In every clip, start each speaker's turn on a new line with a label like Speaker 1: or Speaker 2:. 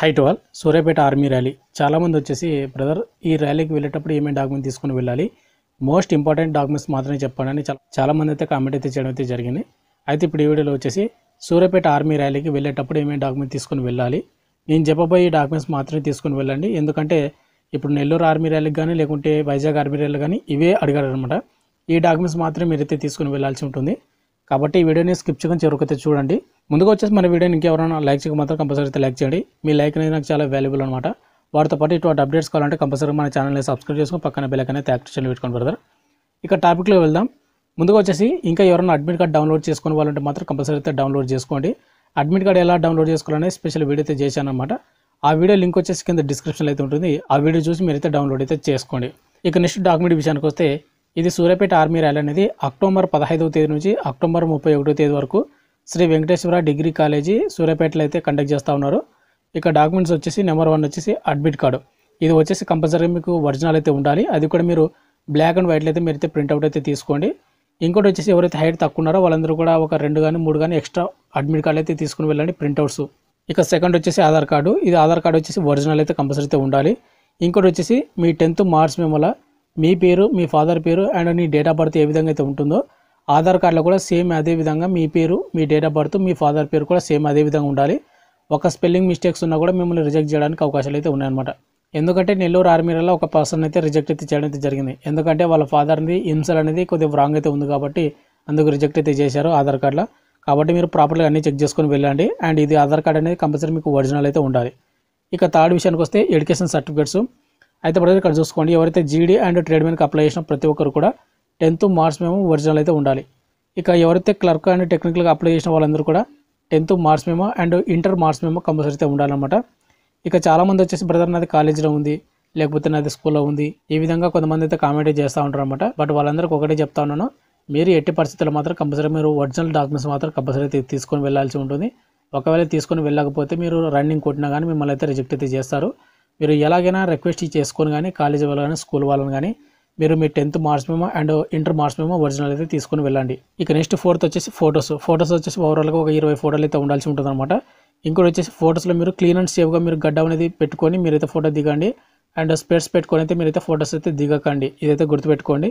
Speaker 1: height వాల్ Suryapet army rally చాలామంది వచ్చేసి బ్రదర్ ఈ ర్యాలీకి వెళ్ళేటప్పుడు ఏమేమి డాక్యుమెంట్ తీసుకుని వెళ్ళాలి మోస్ట్ ఇంపార్టెంట్ డాక్యుమెంట్స్ మాత్రమే చెప్పండి అని చాలా చాలామంది అయితే కామెంట్ అయితే చేయడం అయితే జరిగింది అయితే ఇప్పుడు ఈ వీడియోలో వచ్చేసి సూర్యాపేట ఆర్మీ ర్యాలీకి వెళ్ళేటప్పుడు ఏమేమి డాక్యుమెంట్ తీసుకుని వెళ్ళాలి నేను చెప్పబోయే డాక్యుమెంట్స్ మాత్రమే తీసుకుని వెళ్ళండి ఎందుకంటే ఇప్పుడు నెల్లూరు ఆర్మీ ర్యాలీకి కానీ లేకుంటే వైజాగ్ ఆర్మీ ర్యాలీ కానీ ఇవే అడిగారు అనమాట ఈ డాక్యుమెంట్స్ మాత్రమే మీరైతే తీసుకుని వెళ్ళాల్సి ఉంటుంది కాబట్టి ఈ వీడియోని స్కిప్ చేయకుండా చెరుకైతే చూడండి ముందుగా వచ్చేసి మన వీడియోని ఇంకెవరైనా లైక్ చేయక మాత్రం కంపల్సరీ అయితే లైక్ చేయండి మీ లైక్ అనేది నాకు చాలా వాల్యుబుల్ అనమాట వాటితో పాటు ఇటువంటి అప్డేట్స్ కావాలంటే కంపల్సరీ మన ఛానల్ని సబ్స్క్రైబ్ చేసుకుని పక్కన బెల్లకనే యాక్ట్ చేయాలి పెట్టుకోండి బ్రదర్ ఇక టాపిక్లో వెళ్దాం ముందుగా వచ్చేసి ఇంకా ఎవరైనా అడ్మిట్ కార్డ్ డౌన్లోడ్ చేసుకుని వాళ్ళంటే మాత్రం కంపల్సరీ అయితే డౌన్లోడ్ చేసుకోండి అడ్మిట్ కార్డ్ ఎలా డౌన్లోడ్ చేసుకోవాలనే స్పెషల్ వీడియో అయితే చేశానమాట ఆ వీడియో లింక్ వచ్చేసి కింద డిస్క్రిప్షన్లో అయితే ఉంటుంది ఆ వీడియో చూసి మీరైతే డౌన్లోడ్ అయితే చేసుకోండి ఇక నెక్స్ట్ డాక్యుమెంట్ విషయానికి వస్తే ఇది సూర్యాపేట ఆర్మీ ర్యాలీ అనేది అక్టోబర్ పదహైదవ తేదీ నుంచి అక్టోబర్ ముప్పై ఒకటో తేదీ వరకు శ్రీ వెంకటేశ్వర డిగ్రీ కాలేజీ సూర్యాపేటలో అయితే కండక్ట్ చేస్తూ ఉన్నారు ఇక డాక్యుమెంట్స్ వచ్చేసి నెంబర్ వన్ వచ్చేసి అడ్మిట్ కార్డు ఇది వచ్చేసి కంపల్సరీ మీకు ఒరిజినల్ అయితే ఉండాలి అది కూడా మీరు బ్లాక్ అండ్ వైట్లో అయితే మీరైతే ప్రింట్అవుట్ అయితే తీసుకోండి ఇంకోటి వచ్చేసి ఎవరైతే హైట్ తక్కువ ఉన్నారో వాళ్ళందరూ కూడా ఒక రెండు కానీ మూడు కానీ ఎక్స్ట్రా అడ్మిట్ కార్డు అయితే తీసుకుని వెళ్ళండి ప్రింట్అవుట్స్ ఇక సెకండ్ వచ్చేసి ఆధార్ కార్డు ఇది ఆధార్ కార్డు వచ్చేసి ఒరిజినల్ అయితే కంపల్సరీ అయితే ఉండాలి ఇంకోటి వచ్చేసి మీ టెన్త్ మార్క్స్ మేము మీ పేరు మీ ఫాదర్ పేరు అండ్ నీ డేట్ ఆఫ్ బర్త్ ఏ విధంగా అయితే ఉంటుందో ఆధార్ కార్డులో కూడా సేమ్ అదే విధంగా మీ పేరు మీ డేట్ ఆఫ్ బర్త్ మీ ఫాదర్ పేరు కూడా సేమ్ అదే విధంగా ఉండాలి ఒక స్పెల్లింగ్ మిస్టేక్స్ ఉన్నా కూడా మిమ్మల్ని రిజెక్ట్ చేయడానికి అవకాశాలు అయితే ఉన్నాయన్నమాట ఎందుకంటే నెల్లూరు ఆర్మీలో ఒక పర్సన్ అయితే రిజెక్ట్ అయితే చేయడం అయితే జరిగింది ఎందుకంటే వాళ్ళ ఫాదర్ని ఇన్సల్ అనేది కొద్దిగా రాంగ్ అయితే ఉంది కాబట్టి అందుకు రిజెక్ట్ అయితే చేశారు ఆధార్ కార్డులో కాబట్టి మీరు ప్రాపర్గా అన్నీ చెక్ చేసుకొని వెళ్ళండి అండ్ ఇది ఆధార్ కార్డ్ అనేది కంపల్సరీ మీకు ఒరిజినల్ అయితే ఉండాలి ఇక థర్డ్ విషయానికి వస్తే ఎడ్యుకేషన్ సర్టిఫికేట్స్ అయితే ఇక్కడ చూసుకోండి ఎవరైతే జీడీ అండ్ ట్రేడ్ మ్యాన్కి అప్లై చేసిన ప్రతి ఒక్కరు కూడా టెన్త్ మార్క్స్ మేము ఒరిజినల్ అయితే ఉండాలి ఇక ఎవరైతే క్లర్క్ అండ్ టెక్నికల్గా అప్లై చేసిన వాళ్ళందరూ కూడా tenth marks memo and inter marks memo compulsory అయితే ఉండాలన్నమాట ఇక చాలామంది వచ్చేసి బ్రదర్ నాది కాలేజీలో ఉంది లేకపోతే నాది స్కూల్లో ఉంది ఈ విధంగా కొంతమంది అయితే కామెంట్ చేస్తూ ఉంటారు అనమాట బట్ వాళ్ళందరికీ ఒకటే చెప్తా ఉన్నాను మీరు ఎట్టి పరిస్థితుల్లో మాత్రం కంపల్సరీ మీరు ఒరిజినల్ డాక్యుమెంట్స్ మాత్రం కంపల్సరీ అయితే తీసుకొని వెళ్ళాల్సి ఉంటుంది ఒకవేళ తీసుకొని వెళ్ళకపోతే మీరు రన్నింగ్ కొట్టినా కానీ మిమ్మల్ని అయితే రిజెక్ట్ అయితే చేస్తారు మీరు ఎలాగైనా రిక్వెస్ట్ చేసుకొని కానీ కాలేజీ వాళ్ళు కానీ స్కూల్ వాళ్ళని కానీ మీరు మీ tenth marks memo and inter marks memo original అయితే తీసుకుని వెళ్ళండి ఇక నెక్స్ట్ ఫోర్త్ వచ్చేసి ఫోటోస్ ఫోటోస్ వచ్చేసి ఓవరాల్గా ఒక ఇరవై ఫోటోలు అయితే ఉండాల్సి ఉంటుంది అనమాట ఇంకోటి వచ్చేసి ఫొటోస్లో మీరు క్లీన్ అండ్ సేవ్గా మీరు గడ్డ అనేది పెట్టుకొని మీరైతే ఫోటో దిగండి అండ్ స్పేస్ పెట్టుకొని అయితే మీరైతే ఫోటోస్ అయితే దిగకండి ఇదైతే గుర్తుపెట్టుకోండి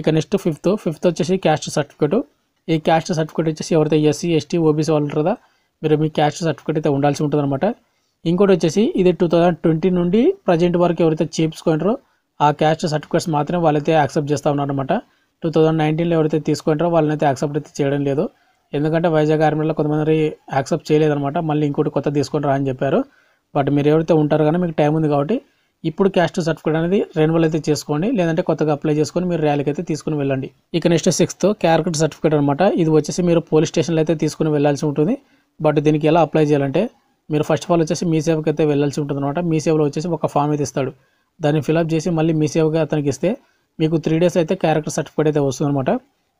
Speaker 1: ఇక నెక్స్ట్ ఫిఫ్త్ ఫిఫ్త్ వచ్చేసి క్యాస్ట్ సర్టిఫికేట్ ఈ క్యాస్ట్ సర్టిఫికేట్ వచ్చేసి ఎవరైతే ఎస్సీ ఎస్టీ ఓబీసీ వాళ్ళు ఉంటుందా మీరు మీ క్యాస్ట్ సర్టిఫికేట్ అయితే ఉండాల్సి ఉంటుంది అనమాట ఇంకోటి వచ్చేసి ఇది టూ ట్వంటీ నుండి ప్రజెంట్ వరకు ఎవరైతే చేయించుకుంటారో ఆ క్యాస్ట్ సర్టిఫికేట్స్ మాత్రమే వాళ్ళైతే యాక్సెప్ట్ చేస్తూ అనమాట టూ థౌజండ్ నైన్టీన్లో ఎవరైతే తీసుకుంటారో వాళ్ళని అయితే యాక్సెప్ట్ అయితే చేయడం లేదు ఎందుకంటే వైజాగ్ ఆర్మీలో కొంతమంది యాక్సెప్ట్ చేయలేదనమాట మళ్ళీ ఇంకోటి కొత్త తీసుకుంటారా అని చెప్పారు బట్ మీరు ఎవరైతే ఉంటారు కానీ మీకు టైం ఉంది కాబట్టి ఇప్పుడు క్యాస్ట్ సర్టిఫికేట్ అనేది రెన్యువల్ అయితే చేసుకోండి లేదంటే కొత్తగా అప్లై చేసుకొని మీరు ర్యాలీకి అయితే తీసుకుని వెళ్ళండి ఇక నెక్స్ట్ సిక్స్త్ క్యారెక్టర్ సర్టిఫికేట్ అనమాట ఇది వచ్చేసి మీరు పోలీస్ స్టేషన్లో అయితే తీసుకుని వెళ్ళాల్సి ఉంటుంది బట్ దీనికి ఎలా అప్లై చేయాలంటే మీరు ఫస్ట్ ఆఫ్ ఆల్ వచ్చేసి మీ సేవకి అయితే వెళ్ళాల్సి ఉంటుంది అనమాట మీ సేవలో వచ్చేసి ఒక ఫామ్ అయితే ఇస్తాడు దాన్ని ఫిలప్ చేసి మళ్ళీ మీ సేవగా అతనికి ఇస్తే మీకు త్రీ డేస్ అయితే క్యారెక్టర్ సర్టిఫికేట్ అయితే వస్తుందన్నమాట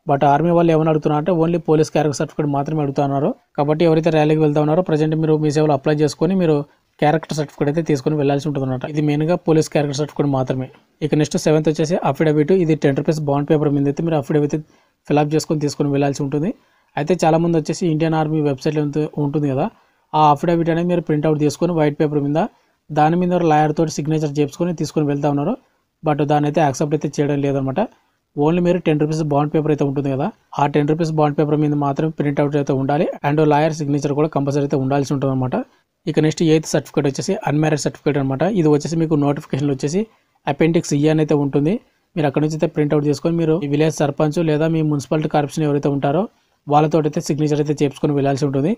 Speaker 1: బట్ ఆర్మీ వాళ్ళు ఏమైనా అడుగుతున్నారు అంటే ఓన్లీ పోలీస్ క్యారెక్టర్ సర్టిఫికేట్ మాత్రమే అడుగుతున్నారు కాబట్టి ఎవరైతే ర్యాలీకి వెళ్తా ఉన్నారో ప్రజెంట్ మీరు మీ సేవలో అప్లై చేసుకొని మీరు క్యారెక్టర్ సర్టిఫికేట్ అయితే తీసుకొని వెళ్ళాల్సి ఉంటుంది అన్నమాట ఇది మెయిన్గా పోలీస్ క్యారెక్టర్ సర్టిఫికేట్ మాత్రమే ఇక నెక్స్ట్ సెవెంత్ వచ్చేసి అఫిడవిట్ ఇది టెన్ రూపీస్ బాండ్ పేపర్ మీద అయితే మీరు అఫిడవిట్ ఫిలప్ చేసుకొని తీసుకొని వెళ్ళాల్సి ఉంటుంది అయితే చాలామంది వచ్చేసి ఇండియన్ ఆర్మీ వెబ్సైట్లో ఉంటుంది కదా ఆ అఫిడవిట్ అనేది మీరు ప్రింట్అవుట్ తీసుకొని వైట్ పేపర్ మీద దాని మీద లాయర్ తోటి సిగ్నేచర్ చేసుకొని తీసుకొని వెళ్తా ఉన్నారు బట్ దాని అయితే యాక్సెప్ట్ అయితే చేయడం లేదనమాట ఓన్లీ మీరు టెన్ రూపీస్ బాండ్ పేపర్ అయితే ఉంటుంది కదా ఆ టెన్ రూపీస్ బాండ్ పేపర్ మీద మాత్రం ప్రింట్ అవుట్ అయితే ఉండాలి అండ్ లాయర్ సిగ్నేచర్ కూడా కంపల్సరీ అయితే ఉండాల్సి ఉంటుంది అనమాట ఇక నెక్స్ట్ ఎయిత్ సర్టిఫికేట్ వచ్చేసి అన్మ్యారేజ్ సర్టిఫికేట్ అనమాట ఇది వచ్చేసి మీకు నోటిఫికేషన్ వచ్చేసి అపెండిక్స్ e అని అయితే ఉంటుంది మీరు అక్కడ నుంచి అయితే ప్రింట్అవుట్ చేసుకొని మీరు విలేజ్ సర్పంచ్ లేదా మీ మున్సిపాలిటీ కార్పొరేషన్ ఎవరైతే ఉంటారో వాళ్ళతో అయితే సిగ్నేచర్ అయితే చేసుకొని వెళ్ళాల్సి ఉంటుంది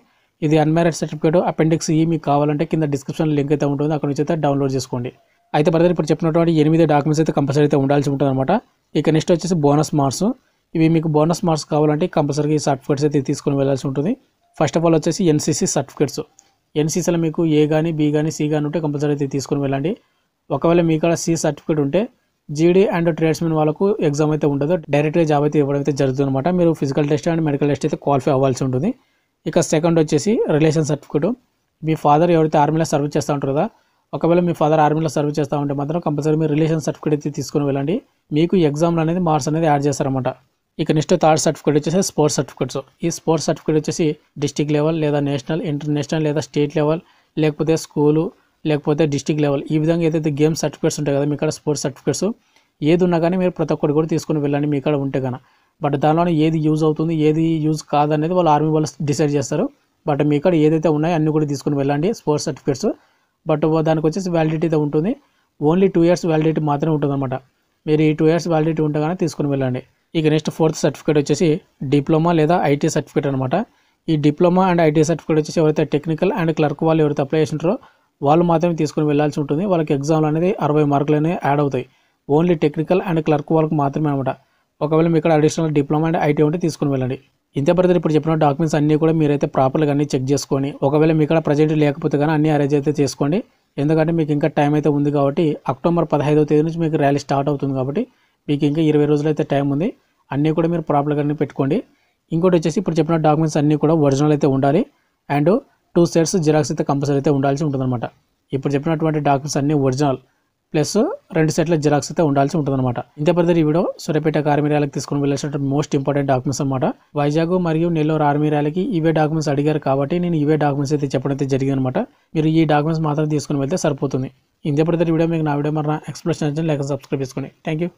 Speaker 1: ఇది అన్మ్యారేజ్ సర్టిఫికేట్ అపెండిక్స్ ఈ మీకు కావాలంటే కింద డిస్క్రిప్షన్ లింక్ అయితే ఉంటుంది అక్కడ నుంచి అయితే డౌన్లోడ్ చేసుకోండి అయితే బ్రదర్ ఇప్పుడు చెప్పినటువంటి ఎనిమిది డాక్యుమెంట్స్ అయితే కంపల్సరీ అయితే ఉండాల్సి ఉంటుంది అనమాట ఇక నెక్స్ట్ వచ్చేసి బోనస్ మార్క్స్ ఇవి మీకు బోనస్ మార్క్స్ కావాలంటే కంపల్సరీ సర్టిఫికేట్స్ అయితే తీసుకొని వెళ్ళాల్సి ఉంటుంది ఫస్ట్ ఆఫ్ ఆల్ వచ్చేసి ఎన్సీసీ సర్టిఫికేట్స్ ఎన్సీసీలో మీకు ఏ కానీ బి కానీ సి కానీ ఉంటే కంపల్సరీ అయితే తీసుకొని వెళ్ళండి ఒకవేళ మీ కాడ సి సర్టిఫికేట్ ఉంటే జీడీ అండ్ ట్రేడ్స్మెన్ వాళ్ళకు ఎగ్జామ్ అయితే ఉండదు డైరెక్ట్గా జాబ్ అయితే ఇవ్వడం అయితే జరుగుతుంది అనమాట మీరు physical test and medical test అయితే క్వాలిఫై అవ్వాల్సి ఉంటుంది ఇక సెకండ్ వచ్చేసి రిలేషన్ సర్టిఫికేట్ మీ ఫాదర్ ఎవరైతే ఆర్మీలో సర్వ్ చేస్తూ ఉంటారు కదా ఒకవేళ మీ ఫాదర్ ఆర్మీలో సర్వ్ చేస్తూ ఉంటే మాత్రం కంపల్సరీ మీరు రిలేషన్ సర్టిఫికేట్ అయితే తీసుకుని వెళ్ళండి మీకు ఎగ్జామ్లో అనేది మార్క్స్ అనేది యాడ్ చేస్తారనమాట ఇక నెక్స్ట్ థర్డ్ సర్టిఫికేట్ వచ్చేసి స్పోర్ట్స్ సర్టిఫికేట్స్ ఈ స్పోర్ట్స్ సర్టిఫికేట్ వచ్చేసి డిస్టిక్ లెవెల్ లేదా నేషనల్ ఇంటర్నేషనల్ లేదా స్టేట్ లెవెల్ లేకపోతే స్కూలు లేకపోతే డిస్టిక్ లెవెల్ ఈ విధంగా ఏదైతే గేమ్ సర్టిఫికేట్స్ ఉంటాయి కదా మీ స్పోర్ట్స్ సర్టిఫికేట్స్ ఏది ఉన్నా కానీ మీరు ప్రతి ఒక్కటి కూడా తీసుకుని వెళ్ళండి మీ ఉంటే కదా బట్ దానిలోనే ఏది యూజ్ అవుతుంది ఏది యూజ్ కాదనేది వాళ్ళు ఆర్మీ వాళ్ళు డిసైడ్ చేస్తారు బట్ మీ ఇక్కడ ఏదైతే ఉన్నాయో అన్నీ కూడా తీసుకుని వెళ్ళండి స్పోర్ట్స్ సర్టిఫికేట్స్ బట్ దానికి వచ్చేసి వ్యాలిడిటీ అయితే ఉంటుంది ఓన్లీ టూ ఇయర్స్ వ్యాలిడిటీ మాత్రమే ఉంటుందన్నమాట మీరు ఈ టూ ఇయర్స్ వ్యాలిడిటీ ఉండగానే తీసుకుని వెళ్ళండి ఇక నెక్స్ట్ ఫోర్త్ సర్టిఫికేట్ వచ్చేసి డిప్లొమా లేదా ఐటీ సర్టిఫికేట్ అనమాట ఈ డిప్లొమా అండ్ ఐటీ సర్టిఫికేట్ వచ్చేసి ఎవరైతే టెక్నికల్ అండ్ క్లర్క్ వాళ్ళు ఎవరైతే అప్లై చేసినారో వాళ్ళు మాత్రమే తీసుకుని వెళ్ళాల్సి ఉంటుంది వాళ్ళకి ఎగ్జామ్లు అనేది అరవై మార్కులు అనేవి యాడ్ అవుతాయి ఓన్లీ టెక్నికల్ అండ్ క్లర్క్ వాళ్ళకి మాత్రమే అనమాట ఒకవేళ మీకు అడిషనల్ డిప్లొమా అండ్ ఐటీ ఉంటే తీసుకుని వెళ్ళండి ఇంతే బ్రదర్ ఇప్పుడు చెప్పిన డాక్యుమెంట్స్ అన్నీ కూడా మీరైతే ప్రాపర్గా అన్ని చెక్ చేసుకొని ఒకవేళ మీకు ఇక్కడ ప్రజెంట్ లేకపోతే కానీ అన్ని అరేంజ్ అయితే చేసుకోండి ఎందుకంటే మీకు ఇంకా టైం అయితే ఉంది కాబట్టి అక్టోబర్ పదహైదవ తేదీ నుంచి మీకు ర్యాలీ స్టార్ట్ అవుతుంది కాబట్టి మీకు ఇంకా ఇరవై రోజులు అయితే టైం ఉంది అన్నీ కూడా మీరు ప్రాపర్గా అన్నీ పెట్టుకోండి ఇంకోటి వచ్చేసి ఇప్పుడు చెప్పిన డాక్యుమెంట్స్ అన్నీ కూడా ఒరిజినల్ అయితే ఉండాలి అండ్ టూ సెట్స్ జిరాక్స్ అయితే కంపల్సరీ అయితే ఉండాల్సి ఉంటుందన్నమాట ఇప్పుడు చెప్పినటువంటి డాక్యుమెంట్స్ అన్నీ ఒరిజినల్ ప్లస్ రెండు సెట్ల జిరాక్స్ అయితే ఉండాల్సి ఉంటుందన్నమాట ఇంత బ్రదర్ ఈ వీడియో సూర్యపేట ఆర్మీ ర్యాలీకి తీసుకుని వెళ్ళేసిన మోస్ట్ ఇంపార్టెంట్ డాక్యుమెంట్స్ అనమాట వైజాగ్ మరియు నెల్లూరు ఆర్మీ ర్యాలీకి ఇవే డాక్యుమెంట్స్ అడిగారు కాబట్టి నేను ఇవే డాక్యుమెంట్స్ అయితే చెప్పడం అయితే జరిగిందనమాట మీరు ఈ డాక్యుమెంట్స్ మాత్రం తీసుకుని వెళ్తే సరిపోతుంది ఇంత బ్రదర్ వీడియో మీకు నా వీడియో మరి ఎక్స్ప్రెషన్ లేక సబ్స్క్రైబ్ చేసుకోండి థ్యాంక్ యూ